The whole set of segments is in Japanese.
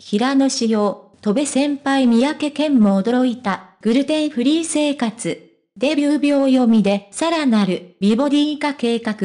平野紫耀、戸部先輩三宅健も驚いた、グルテンフリー生活。デビュー秒読みでさらなる美ボディ化計画。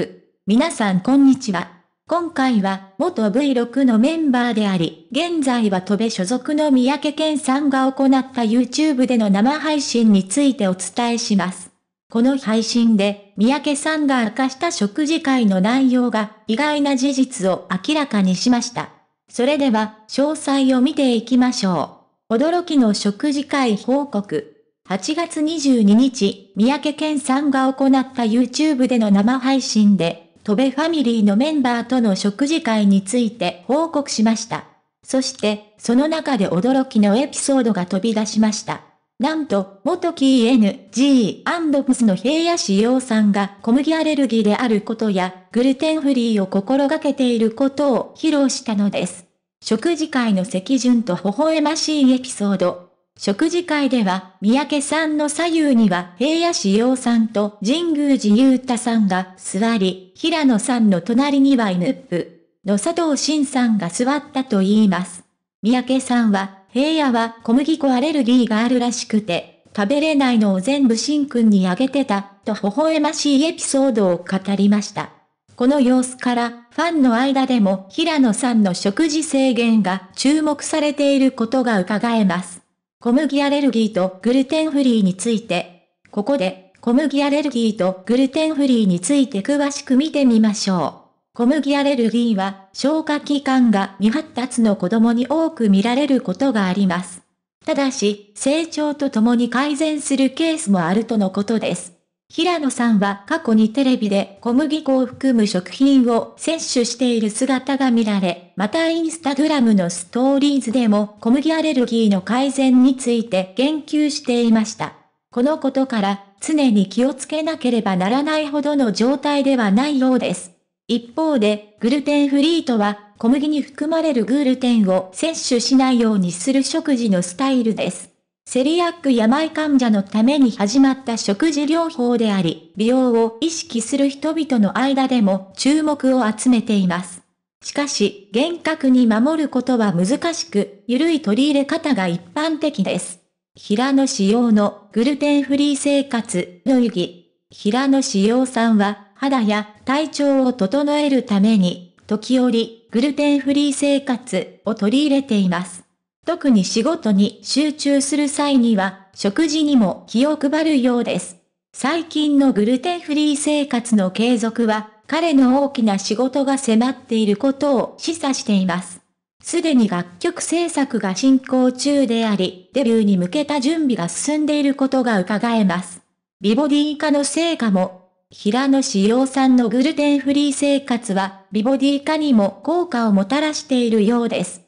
皆さんこんにちは。今回は元 V6 のメンバーであり、現在は戸部所属の三宅健さんが行った YouTube での生配信についてお伝えします。この配信で、三宅さんが明かした食事会の内容が意外な事実を明らかにしました。それでは、詳細を見ていきましょう。驚きの食事会報告。8月22日、三宅健さんが行った YouTube での生配信で、戸部ファミリーのメンバーとの食事会について報告しました。そして、その中で驚きのエピソードが飛び出しました。なんと、元 KNG&PUS の平野志陽さんが小麦アレルギーであることや、グルテンフリーを心がけていることを披露したのです。食事会の席順と微笑ましいエピソード。食事会では、三宅さんの左右には平野志陽さんと神宮寺雄太さんが座り、平野さんの隣には犬っぷの佐藤慎さんが座ったと言います。三宅さんは、平野は小麦粉アレルギーがあるらしくて、食べれないのを全部シンくんにあげてた、と微笑ましいエピソードを語りました。この様子から、ファンの間でも平野さんの食事制限が注目されていることが伺えます。小麦アレルギーとグルテンフリーについて。ここで、小麦アレルギーとグルテンフリーについて詳しく見てみましょう。小麦アレルギーは消化器官が未発達の子供に多く見られることがあります。ただし、成長とともに改善するケースもあるとのことです。平野さんは過去にテレビで小麦粉を含む食品を摂取している姿が見られ、またインスタグラムのストーリーズでも小麦アレルギーの改善について言及していました。このことから常に気をつけなければならないほどの状態ではないようです。一方で、グルテンフリーとは、小麦に含まれるグルテンを摂取しないようにする食事のスタイルです。セリアック病患者のために始まった食事療法であり、美容を意識する人々の間でも注目を集めています。しかし、厳格に守ることは難しく、緩い取り入れ方が一般的です。平野紫耀のグルテンフリー生活の意義。平野紫耀さんは、肌や体調を整えるために、時折、グルテンフリー生活を取り入れています。特に仕事に集中する際には、食事にも気を配るようです。最近のグルテンフリー生活の継続は、彼の大きな仕事が迫っていることを示唆しています。すでに楽曲制作が進行中であり、デビューに向けた準備が進んでいることが伺えます。美ボディ化の成果も平野志陽さんのグルテンフリー生活は、美ボディ化にも効果をもたらしているようです。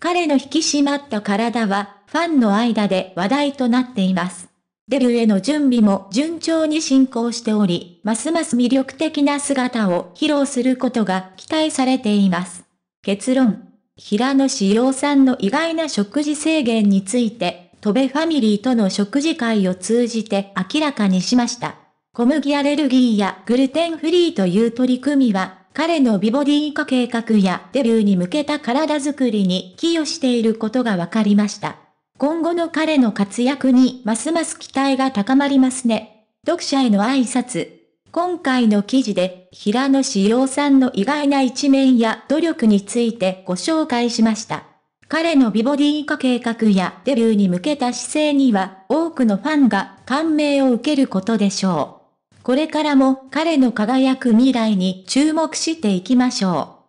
彼の引き締まった体は、ファンの間で話題となっています。デビューへの準備も順調に進行しており、ますます魅力的な姿を披露することが期待されています。結論。平野志陽さんの意外な食事制限について、戸部ファミリーとの食事会を通じて明らかにしました。小麦アレルギーやグルテンフリーという取り組みは、彼の美ボディ化計画やデビューに向けた体づくりに寄与していることが分かりました。今後の彼の活躍にますます期待が高まりますね。読者への挨拶。今回の記事で、平野志陽さんの意外な一面や努力についてご紹介しました。彼の美ボディ化計画やデビューに向けた姿勢には、多くのファンが感銘を受けることでしょう。これからも彼の輝く未来に注目していきましょう。